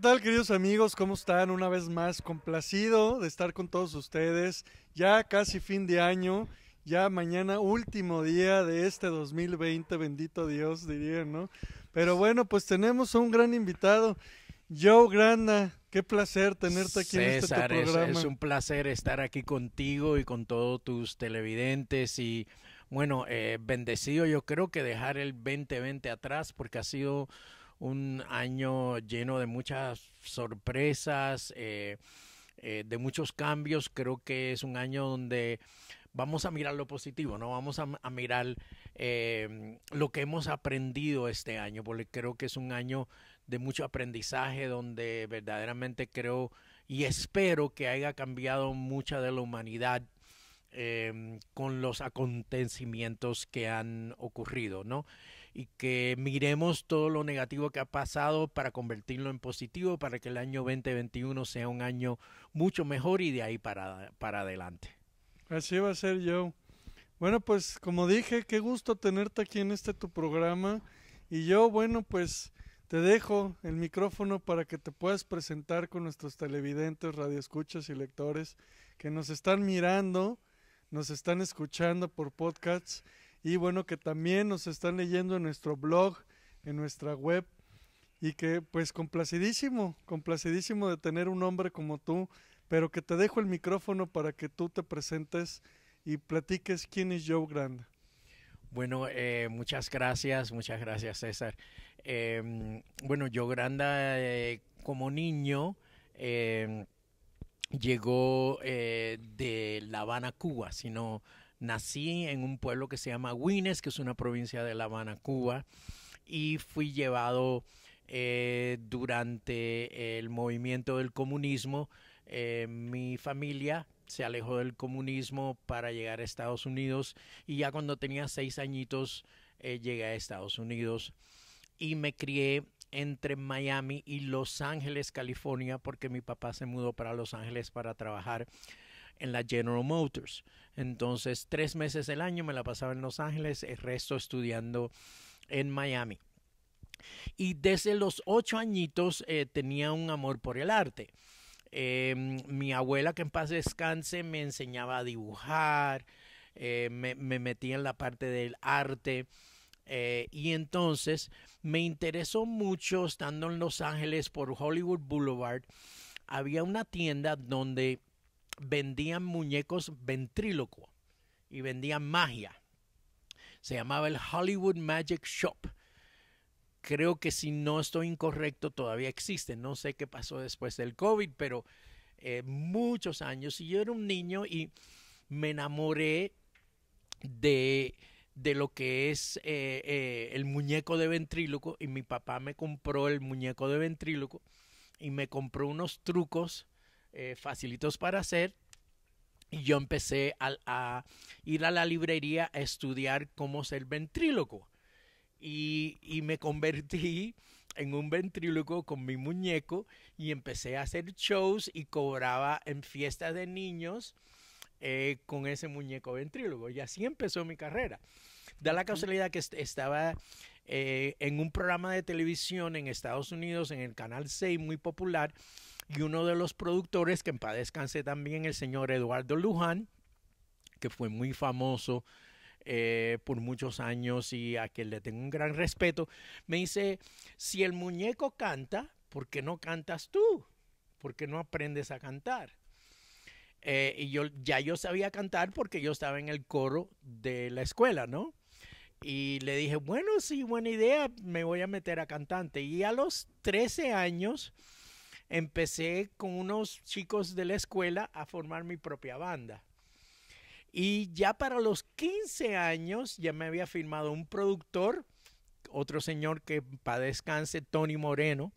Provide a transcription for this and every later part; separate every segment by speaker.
Speaker 1: tal, queridos amigos? ¿Cómo están? Una vez más, complacido de estar con todos ustedes. Ya casi fin de año, ya mañana último día de este 2020, bendito Dios, diría ¿no? Pero bueno, pues tenemos a un gran invitado, Joe Granda. Qué placer tenerte aquí en este programa. Es, es un
Speaker 2: placer estar aquí contigo y con todos tus televidentes y bueno, eh, bendecido yo creo que dejar el 2020 atrás porque ha sido un año lleno de muchas sorpresas, eh, eh, de muchos cambios. Creo que es un año donde vamos a mirar lo positivo, no vamos a, mirar eh, lo que hemos aprendido este año, porque creo que es un año de mucho aprendizaje, donde verdaderamente creo y espero que haya cambiado mucha de la humanidad. con los acontecimientos que han ocurrido, ¿no? y que miremos todo lo negativo que ha pasado para convertirlo en positivo, para que el año 2021 sea un año mucho mejor y de ahí para, para
Speaker 1: adelante. Así va a ser yo. Bueno, pues como dije, qué gusto tenerte aquí en este tu programa. Y yo, bueno, pues te dejo el micrófono para que te puedas presentar con nuestros televidentes, radioescuchas y lectores que nos están mirando, nos están escuchando por podcasts y bueno, que también nos están leyendo en nuestro blog, en nuestra web y que pues complacidísimo, complacidísimo de tener un hombre como tú, pero que te dejo el micrófono para que tú te presentes y platiques quién es Joe Granda Bueno, eh,
Speaker 2: muchas gracias, muchas gracias César. Em, bueno, Joe Granda eh, como niño em, llegó eh, de La Habana, Cuba, sino Nací en un pueblo que se llama Guines, que es una provincia de La Habana, Cuba, y fui llevado eh, durante el movimiento del comunismo. Eh, mi familia se alejó del comunismo para llegar a Estados Unidos y ya cuando tenía seis añitos eh, llegué a Estados Unidos y me crié entre Miami y Los Ángeles, California, porque mi papá se mudó para Los Ángeles para trabajar en la General Motors. Entonces, tres meses del año me la pasaba en Los Ángeles, el resto estudiando en Miami. Y desde los ocho añitos eh, tenía un amor por el arte. Em, mi abuela, que en paz descanse, me enseñaba a dibujar, eh, me, me, metía en la parte del arte. Eh, y entonces me interesó mucho estando en Los Ángeles por Hollywood Boulevard. Había una tienda donde vendían muñecos ventrílocuos y vendían magia. Se llamaba el Hollywood Magic Shop. Creo que si no estoy incorrecto todavía existe. No sé qué pasó después del COVID, pero eh, muchos años. Y yo era un niño y me enamoré de, de lo que es eh, eh, el muñeco de ventríloco. Y mi papá me compró el muñeco de ventríloco y me compró unos trucos eh, facilitos para hacer. Y yo empecé a, ir a la librería a estudiar cómo ser ventríloco. Y, me convertí en un ventríloco con mi muñeco y empecé a hacer shows y cobraba en fiestas de niños eh, con ese muñeco ventrílogo Y así empezó mi carrera. Da la casualidad que estaba eh, en un programa de televisión en Estados Unidos, en el Canal 6, muy popular, y uno de los productores, que en también el señor Eduardo Luján, que fue muy famoso eh, por muchos años y a quien le tengo un gran respeto, me dice, si el muñeco canta, ¿por qué no cantas tú? ¿Por qué no aprendes a cantar? Eh, y yo ya yo sabía cantar porque yo estaba en el coro de la escuela, ¿no? Y le dije, bueno, sí, buena idea, me voy a meter a cantante. Y a los 13 años empecé con unos chicos de la escuela a formar mi propia banda. Y ya para los 15 años ya me había firmado un productor, otro señor que para descanse, Tony Moreno,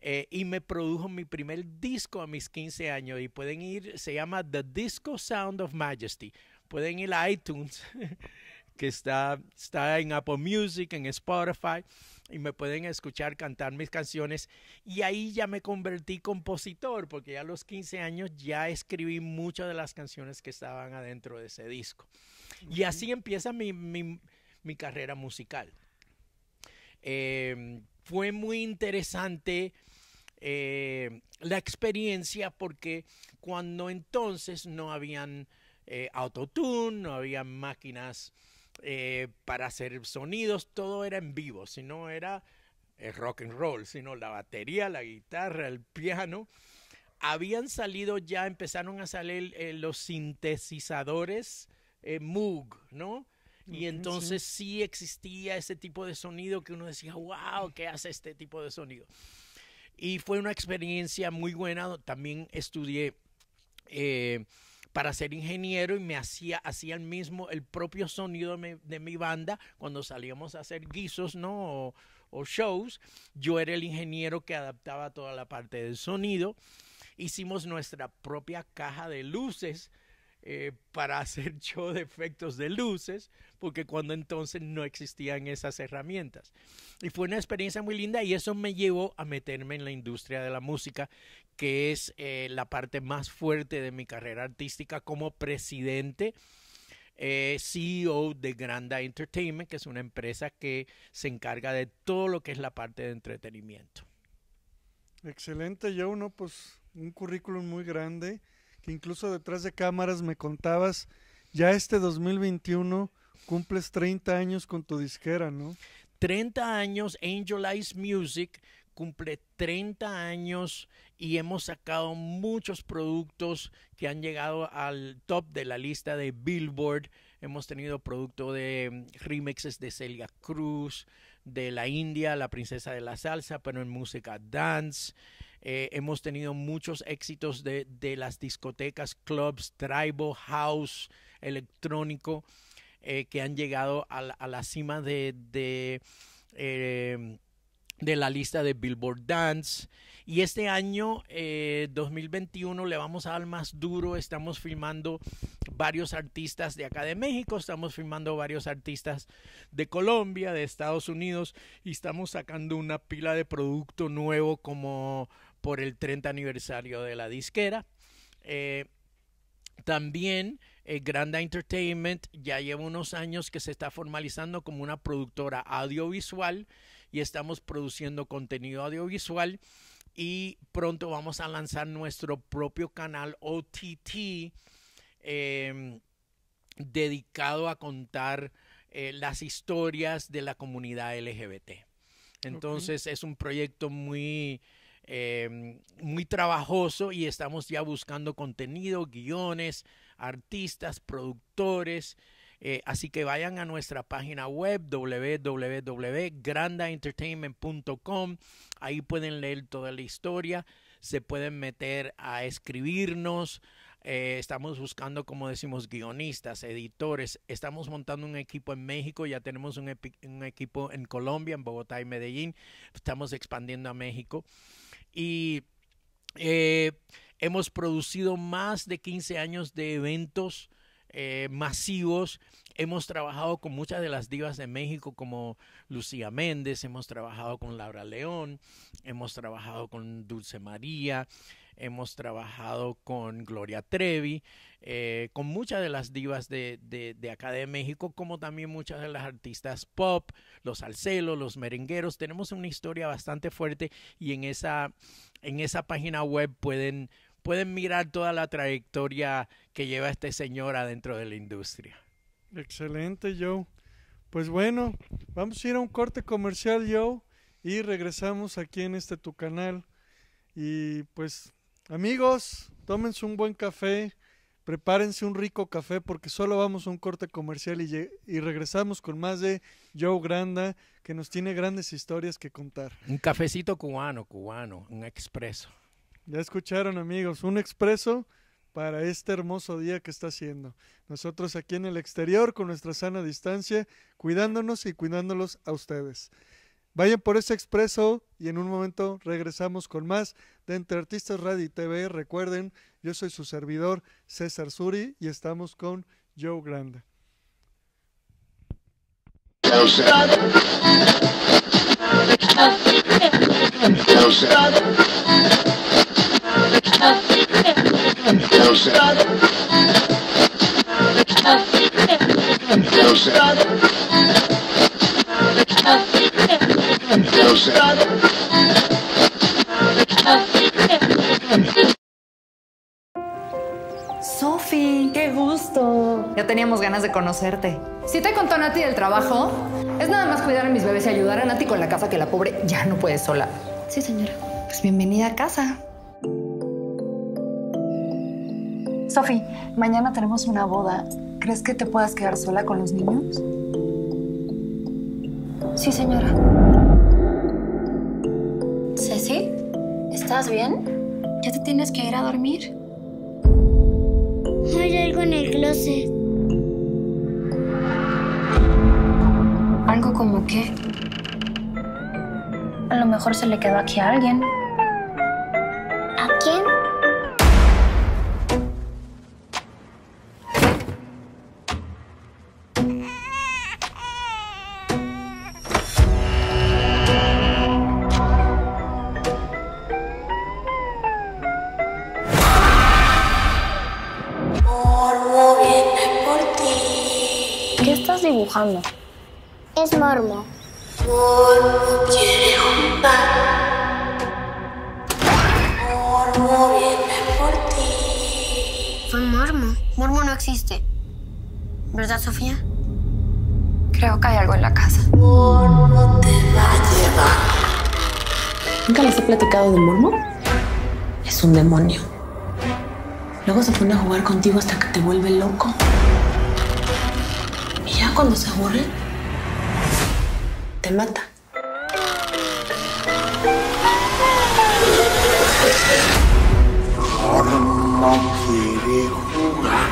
Speaker 2: eh, y me produjo mi primer disco a mis 15 años. Y pueden ir, se llama The Disco Sound of Majesty. Pueden ir a iTunes que está, está en Apple Music, en Spotify, y me pueden escuchar cantar mis canciones. Y ahí ya me convertí compositor, porque ya a los 15 años ya escribí muchas de las canciones que estaban adentro de ese disco. Y así empieza mi, mi, mi carrera musical. Em, fue muy interesante. Eh, la experiencia porque cuando entonces no habían eh, autotune, no habían máquinas eh, para hacer sonidos, todo era en vivo, si no era el eh, rock and roll, sino la batería, la guitarra, el piano. Habían salido ya, empezaron a salir eh, los sintetizadores eh, Moog, ¿no? Y entonces sí. existía ese tipo de sonido que uno decía, wow, ¿qué hace este tipo de sonido? Y fue una experiencia muy buena. También estudié para ser ingeniero y me hacía, hacía el mismo, el propio sonido de mi, banda cuando salíamos a hacer guisos, ¿no? O, shows. Yo era el ingeniero que adaptaba toda la parte del sonido. Hicimos nuestra propia caja de luces eh, para hacer show de efectos de luces, porque cuando entonces no existían esas herramientas. Y fue una experiencia muy linda y eso me llevó a meterme en la industria de la música, que es eh, la parte más fuerte de mi carrera artística como presidente. Eh, CEO de Granda Entertainment, que es una empresa que se encarga de todo lo que es la parte de entretenimiento.
Speaker 1: Excelente, yo uno, Pues un currículum muy grande, que incluso detrás de cámaras me contabas, ya este 2021 cumples 30 años con tu disquera, ¿no?
Speaker 2: 30 años Angel Eyes Music cumple 30 años y hemos sacado muchos productos que han llegado al top de la lista de Billboard. Hemos tenido producto de mm, remixes de Celia Cruz, de la India, la princesa de la salsa, pero en música dance. Eh, hemos tenido muchos éxitos de, las discotecas, clubs, tribal, house, electrónico, eh, que han llegado a la, cima de, de eh, de la lista de Billboard Dance. Y este año, 2021, eh, le vamos a más duro. Estamos filmando varios artistas de acá de México, estamos filmando varios artistas de Colombia, de Estados Unidos, y estamos sacando una pila de producto nuevo como por el 30 aniversario de la disquera. Eh, también eh, Granda Entertainment ya lleva unos años que se está formalizando como una productora audiovisual y estamos produciendo contenido audiovisual y pronto vamos a lanzar nuestro propio canal OTT em, dedicado a contar eh, las historias de la comunidad LGBT. Entonces es un proyecto muy, em, muy trabajoso y estamos ya buscando contenido, guiones, artistas, productores eh, así que vayan a nuestra página web www.grandaentertainment.com. Ahí pueden leer toda la historia, se pueden meter a escribirnos. Eh, estamos buscando, como decimos, guionistas, editores. Estamos montando un equipo en México, ya tenemos un, equipo en Colombia, en Bogotá y Medellín. Estamos expandiendo a México. Y eh, hemos producido más de 15 años de eventos eh, masivos. Hemos trabajado con muchas de las divas de México como Lucía Méndez, hemos trabajado con Laura León, hemos trabajado con Dulce María, hemos trabajado con Gloria Trevi, eh, con muchas de las divas de, de, de, acá de México, como también muchas de las artistas pop, los alcelos, los merengueros. Tenemos una historia bastante fuerte y en esa, en esa página web pueden pueden mirar toda la trayectoria que lleva este señor adentro de la industria.
Speaker 1: Excelente, Joe. Pues bueno, vamos a ir a un corte comercial, Joe, y regresamos aquí en este tu canal. Y pues, amigos, tómense un buen café, prepárense un rico café, porque solo vamos a un corte comercial y, y regresamos con más de Joe Granda, que nos tiene grandes historias que contar. Un cafecito cubano, cubano, un expreso. Ya escucharon amigos, un expreso para este hermoso día que está haciendo. Nosotros aquí en el exterior con nuestra sana distancia, cuidándonos y cuidándolos a ustedes. Vayan por ese expreso y en un momento regresamos con más de Entre Artistas Radio y TV. Recuerden, yo soy su servidor César Suri y estamos con Joe Grande.
Speaker 2: Sofi, qué gusto. Ya teníamos ganas de conocerte. Si te contó Nati del trabajo, es nada más cuidar a mis bebés y ayudar a Nati con la casa que la pobre ya no puede sola. Sí, señora. Pues bienvenida a casa. Sophie, mañana tenemos una boda. ¿Crees que te puedas quedar sola con los niños? Sí, señora. Ceci, ¿estás bien? ¿Ya te tienes que ir a dormir? Hay algo en el closet. ¿Algo como qué? A lo mejor se le quedó aquí a alguien. Es mormo. Mormo quiere Mormo viene por ti. Fue mormo. Mormo no existe. ¿Verdad, Sofía? Creo que hay algo en la casa. Mormo te va a
Speaker 1: llevar. ¿Nunca les he platicado de
Speaker 2: Mormo? Es un demonio. Luego se pone a jugar contigo hasta que te vuelve loco cuando se aburre, te mata.
Speaker 1: Mormo quiere jugar.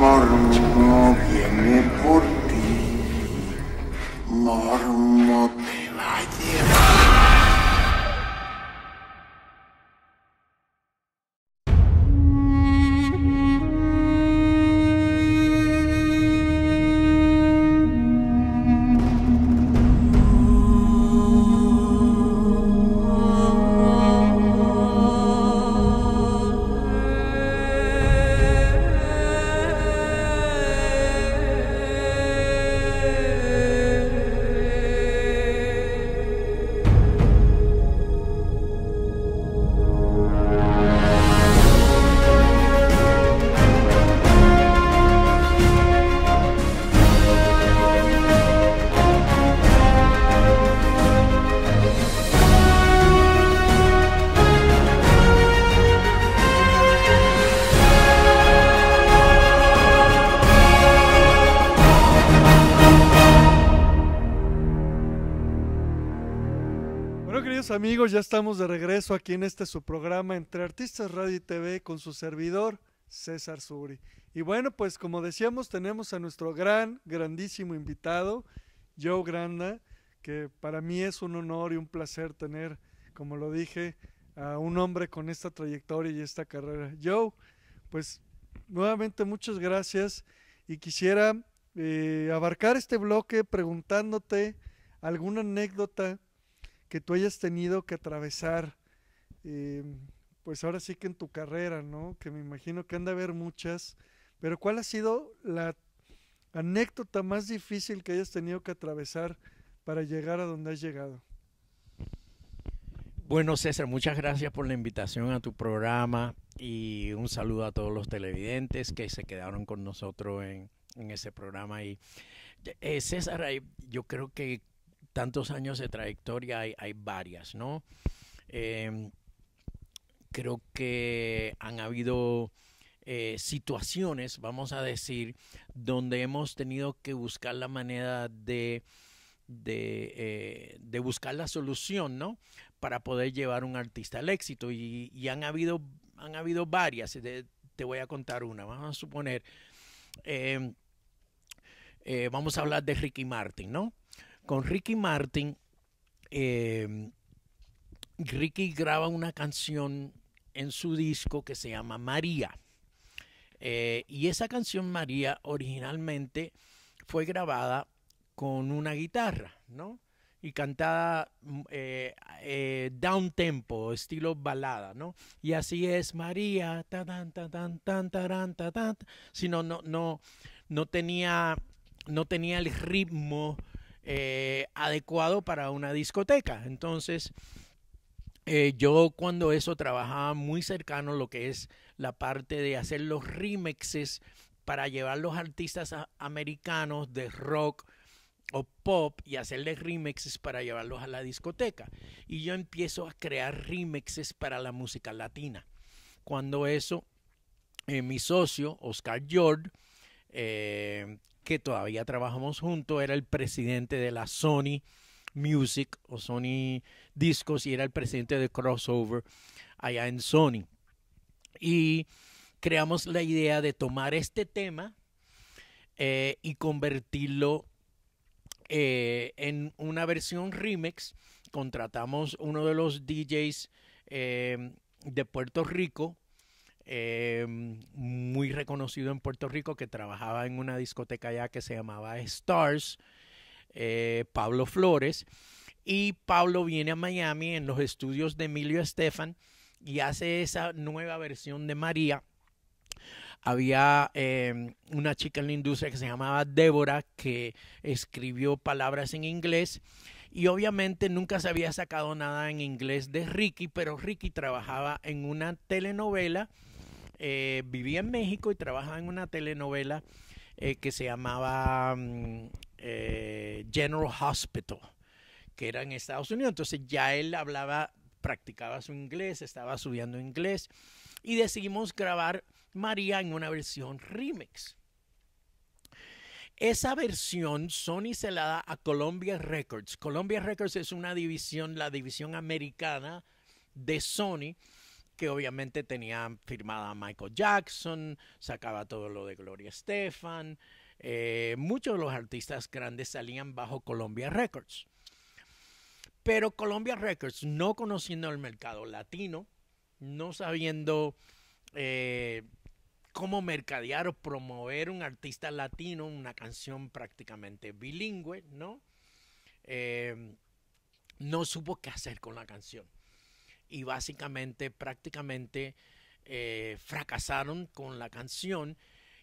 Speaker 1: Mormo viene por ti. Mormo te va a llevar. amigos, ya estamos de regreso aquí en este su programa Entre Artistas Radio y TV con su servidor César Suri. Y bueno, pues como decíamos, tenemos a nuestro gran, grandísimo invitado, Joe Granda, que para mí es un honor y un placer tener, como lo dije, a un hombre con esta trayectoria y esta carrera. Joe, pues nuevamente muchas gracias y quisiera eh, abarcar este bloque preguntándote alguna anécdota que tú hayas tenido que atravesar, em, pues ahora sí que en tu carrera, ¿no? Que me imagino que han de haber muchas, pero ¿cuál ha sido la anécdota más difícil que hayas tenido que atravesar para llegar a donde has llegado?
Speaker 2: Bueno, César, muchas gracias por la invitación a tu programa y un saludo a todos los televidentes que se quedaron con nosotros en, ese programa. Y eh, César, yo creo que tantos años de trayectoria hay, varias, ¿no? Em, creo que han habido eh, situaciones, vamos a decir, donde hemos tenido que buscar la manera de, de, eh, buscar la solución, ¿no? Para poder llevar un artista al éxito. Y, han, habido, han habido varias, te, voy a contar una, vamos a suponer, em, eh, vamos a hablar de Ricky Martin, ¿no? con Ricky Martin, em, Ricky graba una canción en su disco que se llama María. Eh, y esa canción María originalmente fue grabada con una guitarra, ¿no? Y cantada mm, eh, eh, down tempo, estilo balada, ¿no? Y así es María, tan tan tan tan tan tan, sino no no no tenía no tenía el ritmo eh, adecuado para una discoteca. Entonces, eh, yo cuando eso trabajaba muy cercano lo que es la parte de hacer los remixes para llevar los artistas americanos de rock o pop y hacerles remixes para llevarlos a la discoteca. Y yo empiezo a crear remixes para la música latina. Cuando eso, eh, mi socio, Oscar Jord, eh, que todavía trabajamos juntos, era el presidente de la Sony Music o Sony Discos y era el presidente de Crossover allá en Sony. Y creamos la idea de tomar este tema eh, y convertirlo eh, en una versión remix. Contratamos uno de los DJs eh, de Puerto Rico Em, muy reconocido en Puerto Rico que trabajaba en una discoteca allá que se llamaba Stars, eh, Pablo Flores. Y Pablo viene a Miami en los estudios de Emilio Estefan y hace esa nueva versión de María. Había em, una chica en la industria que se llamaba Débora que escribió palabras en inglés y obviamente nunca se había sacado nada en inglés de Ricky, pero Ricky trabajaba en una telenovela eh, vivía en México y trabajaba en una telenovela eh, que se llamaba mm, eh, General Hospital, que era en Estados Unidos. Entonces ya él hablaba, practicaba su inglés, estaba subiendo inglés y decidimos grabar María en una versión remix. Esa versión Sony se la da a Columbia Records. Columbia Records es una división, la división americana de Sony que obviamente tenía firmada Michael Jackson, sacaba todo lo de Gloria Estefan. Eh, muchos de los artistas grandes salían bajo Columbia Records. Pero Columbia Records, no conociendo el mercado latino, no sabiendo eh, cómo mercadear o promover un artista latino, una canción prácticamente bilingüe, ¿no? Eh, no supo qué hacer con la canción y básicamente prácticamente eh, fracasaron con la canción.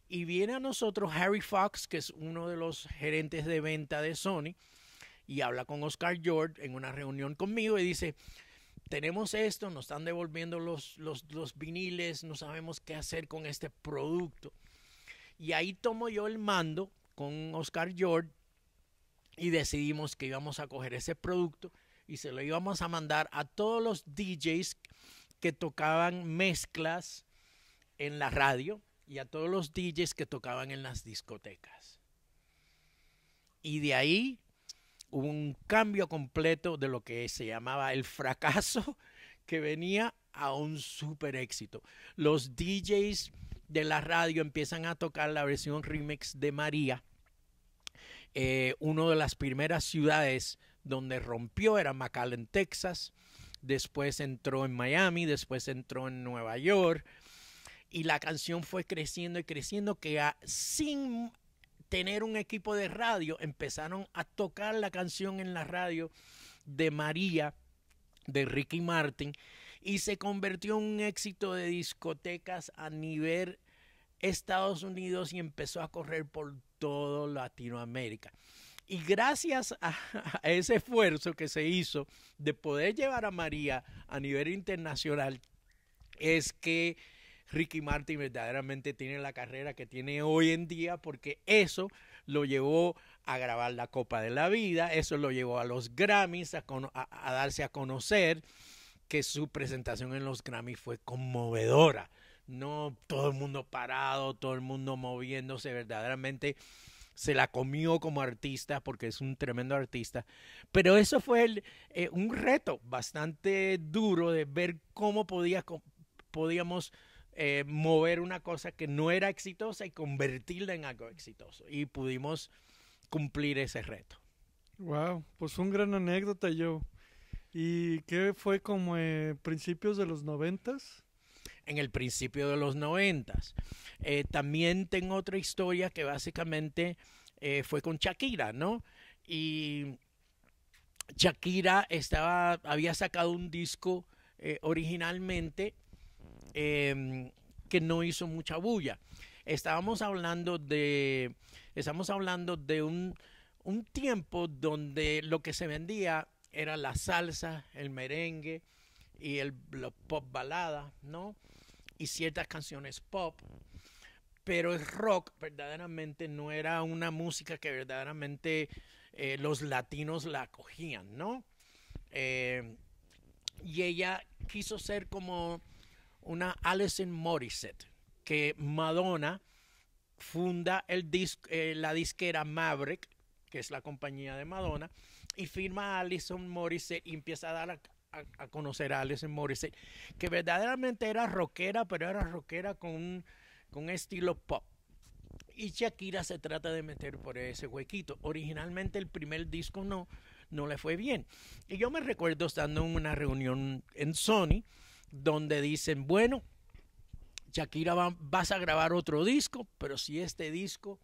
Speaker 2: Y viene a nosotros Harry Fox, que es uno de los gerentes de venta de Sony, y habla con Oscar George en una reunión conmigo y dice, tenemos esto, nos están devolviendo los, los, los viniles, no sabemos qué hacer con este producto. Y ahí tomo yo el mando con Oscar George y decidimos que íbamos a coger ese producto y se lo íbamos a mandar a todos los DJs que tocaban mezclas en la radio y a todos los DJs que tocaban en las discotecas. Y de ahí hubo un cambio completo de lo que se llamaba el fracaso que venía a un super éxito. Los DJs de la radio empiezan a tocar la versión remix de María. Eh, una de las primeras ciudades donde rompió era McAllen, Texas, después entró en Miami, después entró en Nueva York, y la canción fue creciendo y creciendo que sin tener un equipo de radio empezaron a tocar la canción en la radio de María, de Ricky Martin, y se convirtió en un éxito de discotecas a nivel Estados Unidos y empezó a correr por todo Latinoamérica. Y gracias a, ese esfuerzo que se hizo de poder llevar a María a nivel internacional, es que Ricky Martin verdaderamente tiene la carrera que tiene hoy en día, porque eso lo llevó a grabar la Copa de la Vida, eso lo llevó a los Grammys, a, a darse a conocer, que su presentación en los Grammys fue conmovedora. No todo el mundo parado, todo el mundo moviéndose verdaderamente se la comió como artista porque es un tremendo artista. Pero eso fue eh, un reto bastante duro de ver cómo podíamos eh, mover una cosa que no era exitosa y convertirla en algo exitoso. Y pudimos cumplir ese reto.
Speaker 1: Wow, pues un gran anécdota yo. ¿Y qué fue como eh, principios de los noventas?
Speaker 2: en el principio de los noventas. Eh, también tengo otra historia que básicamente eh, fue con Shakira, ¿no? Y Shakira estaba, había sacado un disco eh, originalmente em, que no hizo mucha bulla. Estábamos hablando de, estamos hablando de un, tiempo donde lo que se vendía era la salsa, el merengue y el, pop balada, ¿no? y ciertas canciones pop, pero el rock verdaderamente no era una música que verdaderamente eh, los latinos la acogían, ¿no? Eh, y ella quiso ser como una Alison Morissette, que Madonna funda el eh, la disquera Maverick, que es la compañía de Madonna, y firma a Alison Morissette y empieza a dar a, conocer a Alison Morrissey, que verdaderamente era rockera, pero era rockera con, con estilo pop. Y Shakira se trata de meter por ese huequito. Originalmente el primer disco no, no le fue bien. Y yo me recuerdo estando en una reunión en Sony, donde dicen, bueno, Shakira, vas a grabar otro disco, pero si este disco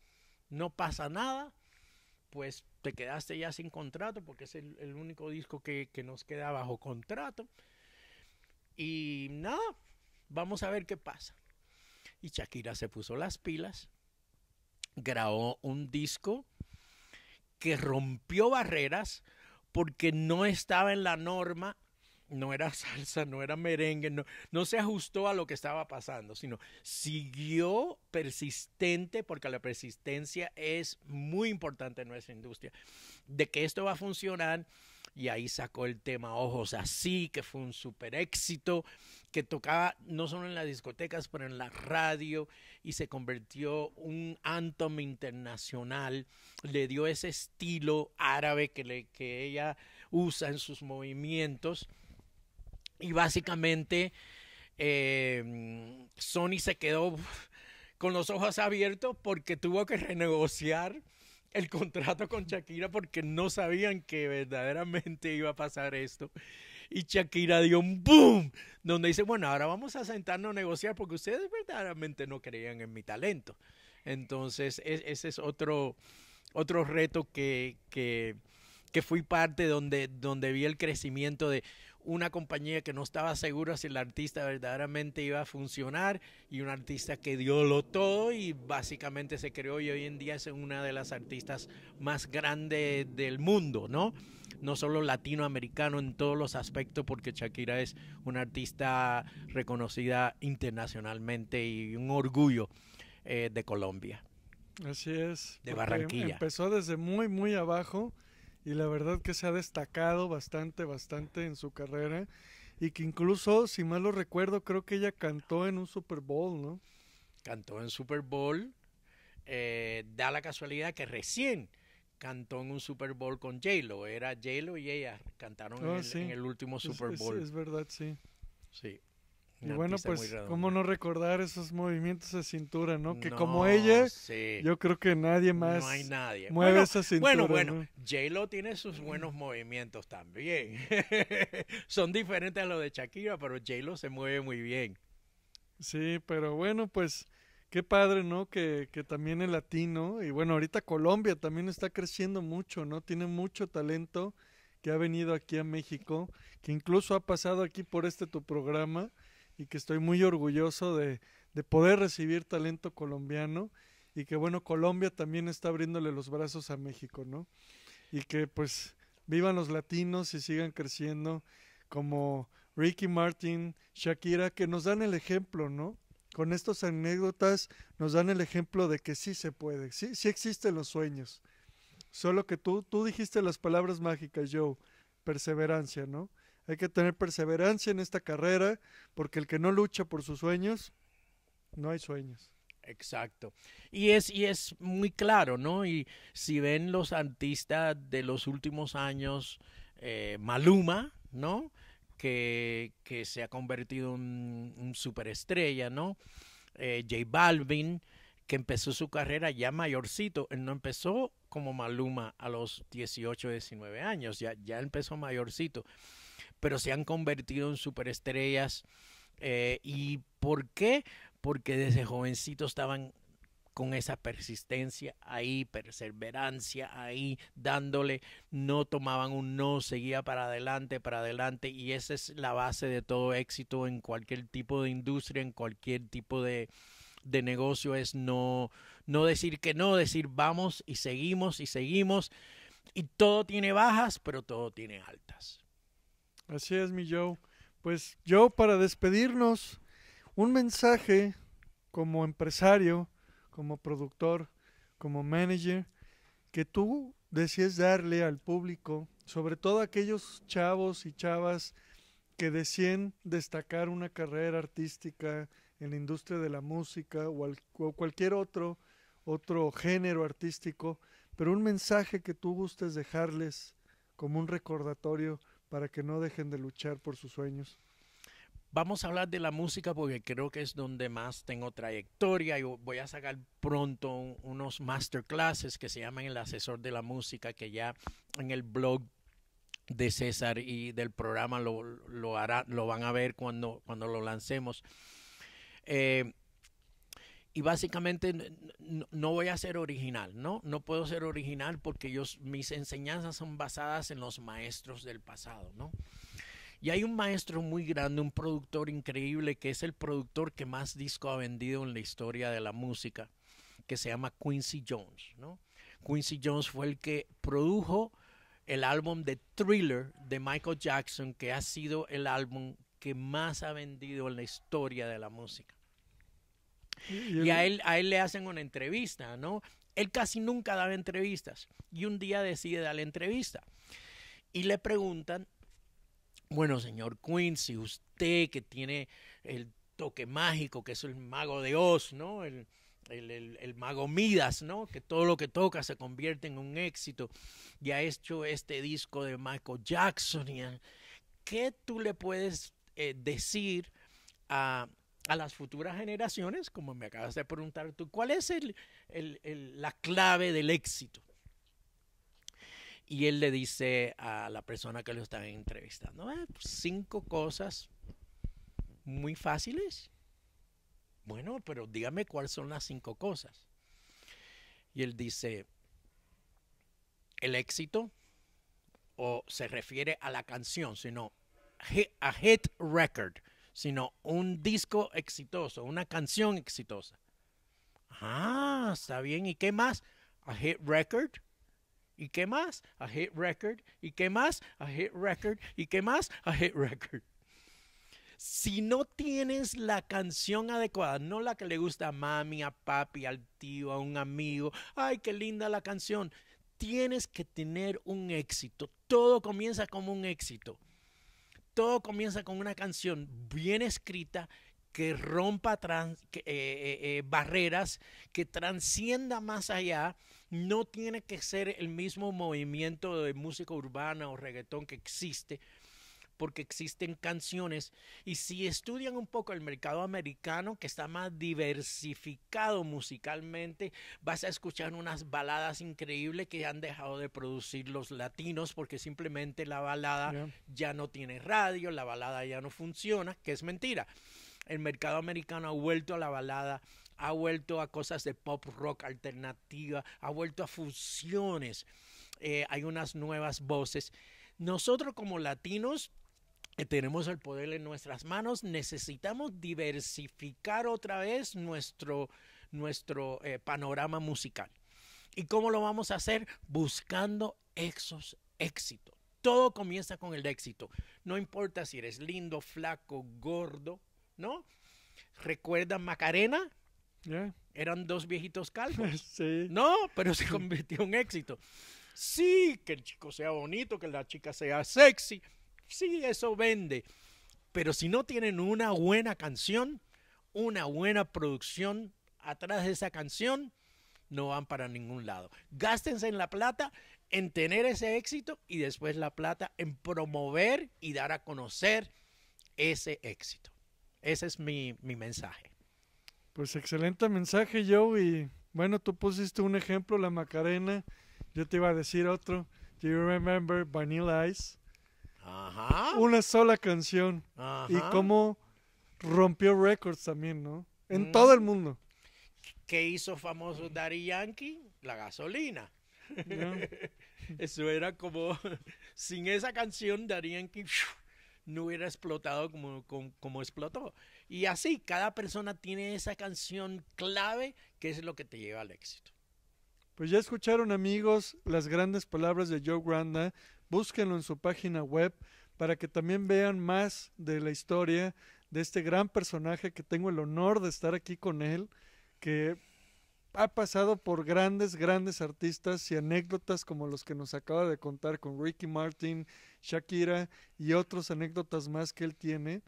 Speaker 2: no pasa nada, pues te quedaste ya sin contrato, porque es el, único disco que, que, nos queda bajo contrato. Y nada, vamos a ver qué pasa. Y Shakira se puso las pilas, grabó un disco que rompió barreras porque no estaba en la norma no era salsa, no era merengue, no, se ajustó a lo que estaba pasando, sino siguió persistente, porque la persistencia es muy importante en nuestra industria, de que esto va a funcionar. Y ahí sacó el tema Ojos Así, que fue un super éxito, que tocaba no solo en las discotecas, pero en la radio y se convirtió un anthem internacional. Le dio ese estilo árabe que, que ella usa en sus movimientos. Y básicamente eh, Sony se quedó con los ojos abiertos porque tuvo que renegociar el contrato con Shakira porque no sabían que verdaderamente iba a pasar esto. Y Shakira dio un boom, donde dice, bueno, ahora vamos a sentarnos a negociar porque ustedes verdaderamente no creían en mi talento. Entonces, e, ese es otro, otro reto que, que, que fui parte donde, donde vi el crecimiento de, una compañía que no estaba segura si el artista verdaderamente iba a funcionar y un artista que dio lo todo y básicamente se creó y hoy en día es una de las artistas más grandes del mundo, ¿no? No solo latinoamericano en todos los aspectos porque Shakira es una artista reconocida internacionalmente y un orgullo eh, de Colombia.
Speaker 1: Así es. De Barranquilla. Empezó desde muy, muy abajo y la verdad que se ha destacado bastante, bastante en su carrera y que incluso, si mal lo recuerdo, creo que ella cantó en un Super Bowl, ¿no?
Speaker 2: Cantó en Super Bowl. Eh, da la casualidad que recién cantó en un Super Bowl con J-Lo. Era J-Lo y ella cantaron ah, en, el, último Super Bowl. Es, es
Speaker 1: verdad, sí. Sí
Speaker 2: y bueno, pues,
Speaker 1: ¿cómo no recordar esos movimientos de cintura, no? Que como ella, yo creo que nadie más no mueve esa cintura. Bueno, bueno,
Speaker 2: j J-Lo tiene sus buenos movimientos también. Son
Speaker 1: diferentes a los de Shakira, pero J-Lo se mueve muy bien. Sí, pero bueno, pues, qué padre, ¿no? Que, que también el latino, y bueno, ahorita Colombia también está creciendo mucho, ¿no? Tiene mucho talento que ha venido aquí a México, que incluso ha pasado aquí por este tu programa y que estoy muy orgulloso de, poder recibir talento colombiano y que bueno, Colombia también está abriéndole los brazos a México, ¿no? Y que pues vivan los latinos y sigan creciendo como Ricky Martin, Shakira, que nos dan el ejemplo, ¿no? Con estas anécdotas nos dan el ejemplo de que sí se puede, sí, sí existen los sueños. Solo que tú, tú dijiste las palabras mágicas, Joe, perseverancia, ¿no? Hay que tener perseverancia en esta carrera, porque el que no lucha por sus sueños, no hay sueños.
Speaker 2: Exacto. Y es, y es muy claro, ¿no? Y si ven los artistas de los últimos años, eh, Maluma, ¿no? Que, se ha convertido en un superestrella, ¿no? Eh, J Balvin, que empezó su carrera ya mayorcito, él no empezó como Maluma a los 18, 19 años, ya, ya empezó mayorcito pero se han convertido en superestrellas. Eh, ¿Y por qué? Porque desde jovencito estaban con esa persistencia ahí, perseverancia ahí, dándole, no tomaban un no, seguía para adelante, para adelante, y esa es la base de todo éxito en cualquier tipo de industria, en cualquier tipo de, de negocio, es no, no decir que no, decir vamos y seguimos y seguimos, y todo tiene bajas, pero todo tiene altas.
Speaker 1: Así es, mi Joe. Pues yo para despedirnos, un mensaje como empresario, como productor, como manager, que tú decías darle al público, sobre todo a aquellos chavos y chavas que decían destacar una carrera artística en la industria de la música o, o cualquier otro, otro género artístico, pero un mensaje que tú gustes dejarles como un recordatorio para que no dejen de luchar por sus sueños.
Speaker 2: Vamos a hablar de la música porque creo que es donde más tengo trayectoria. y voy a sacar pronto unos masterclasses que se llaman El Asesor de la Música, que ya en el blog de César y del programa lo, lo, lo van a ver cuando, cuando lo lancemos. Eh, y básicamente no, voy a ser original, ¿no? No puedo ser original porque mis enseñanzas son basadas en los maestros del pasado, ¿no? Y hay un maestro muy grande, un productor increíble, que es el productor que más disco ha vendido en la historia de la música, que se llama Quincy Jones, ¿no? Quincy Jones fue el que produjo el álbum de Thriller de Michael Jackson, que ha sido el álbum que más ha vendido en la historia de la música. Y, a, él, a él le hacen una entrevista, ¿no? Él casi nunca daba entrevistas y un día decide dar la entrevista. Y le preguntan, bueno, señor Quincy, usted que tiene el toque mágico, que es el mago de Oz, ¿no? El, mago Midas, ¿no? Que todo lo que toca se convierte en un éxito. Y ha hecho este disco de Michael Jackson. ¿Qué tú le puedes eh, decir a a las futuras generaciones, como me acabas de preguntar tú, ¿cuál es la clave del éxito? Y él le dice a la persona que lo está entrevistando, ah, pues, cinco cosas muy fáciles. Bueno, pero dígame cuáles son las cinco cosas. Y él dice, el éxito, o se refiere a la canción, sino a hit record sino un disco exitoso, una canción exitosa. Ah, está bien. ¿Y qué más? A hit record. ¿Y qué más? A hit record. ¿Y qué más? A hit record. ¿Y qué más? A hit record. Si no tienes la canción adecuada, no la que le gusta a mami, a papi, al tío, a un amigo, ay, qué linda la canción, tienes que tener un éxito. Todo comienza como un éxito todo comienza con una canción bien escrita que rompa eh, eh, eh, barreras, que transcienda más allá. No tiene que ser el mismo movimiento de música urbana o reggaetón que existe, porque existen canciones y si estudian un poco el mercado americano que está más diversificado musicalmente, vas a escuchar unas baladas increíbles que han dejado de producir los latinos porque simplemente la balada ya no tiene radio, la balada ya no funciona, que es mentira. El mercado americano ha vuelto a la balada ha vuelto a cosas de pop rock alternativa, ha vuelto a fusiones, eh, hay unas nuevas voces. Nosotros como latinos tenemos el poder en nuestras manos, necesitamos diversificar otra vez nuestro, nuestro eh, panorama musical. ¿Y cómo lo vamos a hacer? Buscando esos éxitos. Todo comienza con el éxito. No importa si eres lindo, flaco, gordo, ¿no? ¿Recuerdan Macarena? Eran dos viejitos calvos. Sí. No, pero se convirtió en éxito. Sí, que el chico sea bonito, que la chica sea sexy, sí, eso vende. Pero si no tienen una buena canción, una buena producción atrás de esa canción, no van para ningún lado. Gástense en la plata en tener ese éxito y después la plata en promover y dar a conocer ese éxito. Ese es mi, mensaje.
Speaker 1: Pues excelente mensaje, Joe. Y bueno, tú pusiste un ejemplo, la Macarena. Yo te iba a decir otro. Do you remember Vanilla Ice? Una sola canción. Y cómo rompió récords también, ¿no? En mm. todo el mundo.
Speaker 2: ¿Qué hizo famoso Daddy Yankee? La gasolina. Eso era como, sin esa canción Daddy Yankee no hubiera explotado como, como, como explotó. Y así, cada persona tiene esa canción clave que es lo que te lleva al éxito.
Speaker 1: Pues ya escucharon amigos las grandes palabras de Joe Granda, búsquenlo en su página web para que también vean más de la historia de este gran personaje que tengo el honor de estar aquí con él, que ha pasado por grandes, grandes artistas y anécdotas como los que nos acaba de contar con Ricky Martin, Shakira y otras anécdotas más que él tiene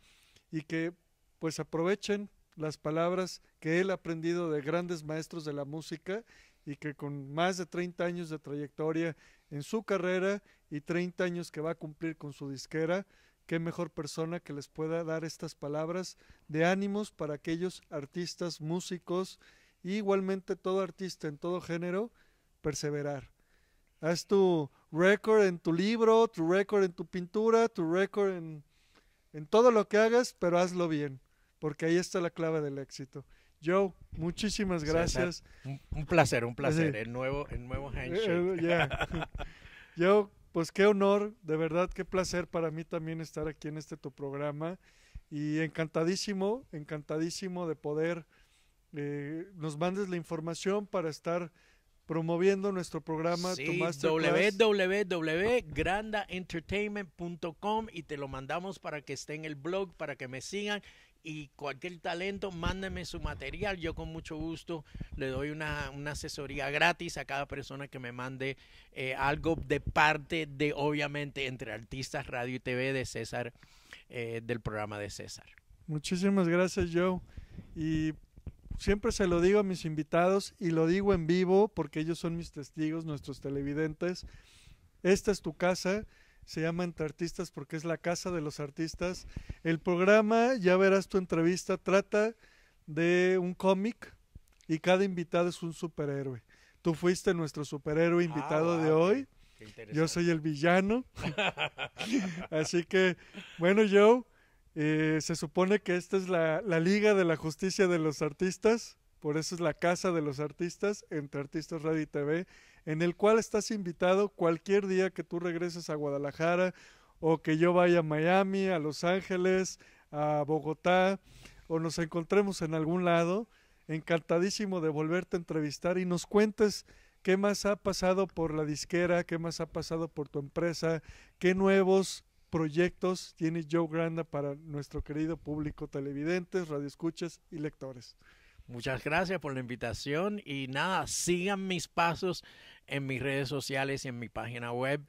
Speaker 1: y que pues aprovechen las palabras que él ha aprendido de grandes maestros de la música y que con más de 30 años de trayectoria en su carrera y 30 años que va a cumplir con su disquera, qué mejor persona que les pueda dar estas palabras de ánimos para aquellos artistas, músicos igualmente todo artista en todo género, perseverar. Haz tu récord en tu libro, tu récord en tu pintura, tu récord en, todo lo que hagas, pero hazlo bien, porque ahí está la clave del éxito. Joe, muchísimas gracias. Un, placer, un placer. El nuevo, el nuevo eh, handshake. Eh, pues qué honor, de verdad, qué placer para mí también estar aquí en este tu programa y encantadísimo, encantadísimo de poder eh, nos mandes la información para estar promoviendo nuestro programa. Sí,
Speaker 2: www.grandaentertainment.com y te lo mandamos para que esté en el blog, para que me sigan y cualquier talento, mándeme su material. Yo con mucho gusto le doy una, asesoría gratis a cada persona que me mande eh, algo de parte de, obviamente, entre artistas, radio y TV de César, eh, del programa de César.
Speaker 1: Muchísimas gracias, Joe. Y siempre se lo digo a mis invitados y lo digo en vivo porque ellos son mis testigos, nuestros televidentes. Esta es tu casa se llama Entre Artistas porque es la casa de los artistas. El programa, ya verás tu entrevista, trata de un cómic y cada invitado es un superhéroe. Tú fuiste nuestro superhéroe invitado ah, de hoy. Yo soy el villano. Así que, bueno, Joe, eh, se supone que esta es la, la Liga de la Justicia de los Artistas. Por eso es la casa de los artistas, entre Artistas Radio y TV en el cual estás invitado cualquier día que tú regreses a Guadalajara o que yo vaya a Miami, a Los Ángeles, a Bogotá o nos encontremos en algún lado. Encantadísimo de volverte a entrevistar y nos cuentes qué más ha pasado por la disquera, qué más ha pasado por tu empresa, qué nuevos proyectos tiene Joe Granda para nuestro querido público televidentes, radioescuchas y lectores. Muchas gracias
Speaker 2: por la invitación y nada, sigan mis pasos en mis redes sociales y en mi página web.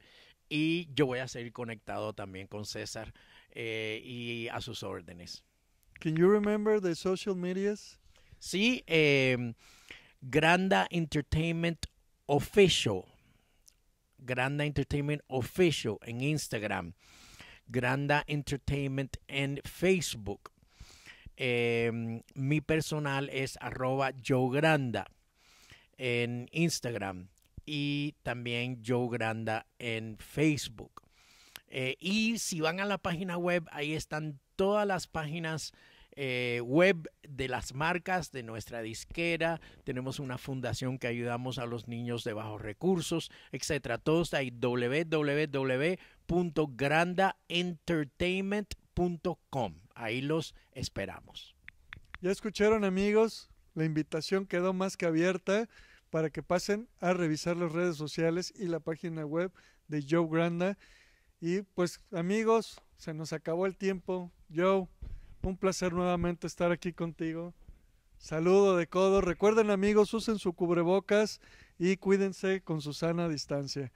Speaker 2: Y yo voy a seguir conectado también con César eh, y a sus órdenes.
Speaker 1: Can you remember the social medias? Sí, em,
Speaker 2: Granda Entertainment Official. Granda Entertainment Official en Instagram. Granda Entertainment en Facebook. Em, mi personal es arroba Joe Granda en Instagram y también Joe Granda en Facebook. Eh, y si van a la página web, ahí están todas las páginas eh, web de las marcas, de nuestra disquera. Tenemos una fundación que ayudamos a los niños de bajos recursos, etcétera. todos ahí, www.grandaentertainment.com. Ahí los esperamos.
Speaker 1: Ya escucharon amigos, la invitación quedó más que abierta para que pasen a revisar las redes sociales y la página web de Joe Granda. Y pues amigos, se nos acabó el tiempo. Joe, un placer nuevamente estar aquí contigo. Saludo de codo. Recuerden amigos, usen su cubrebocas y cuídense con su sana distancia.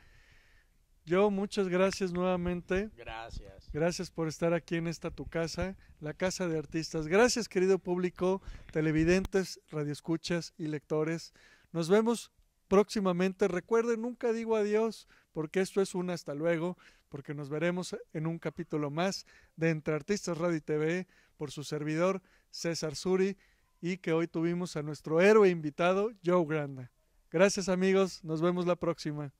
Speaker 1: Joe, muchas gracias nuevamente. Gracias. Gracias por estar aquí en esta tu casa, la casa de artistas. Gracias, querido público, televidentes, radioescuchas y lectores. Nos vemos próximamente. Recuerden, nunca digo adiós, porque esto es un hasta luego, porque nos veremos en un capítulo más de Entre Artistas Radio y TV por su servidor César Suri y que hoy tuvimos a nuestro héroe invitado, Joe Granda. Gracias amigos, nos vemos la próxima.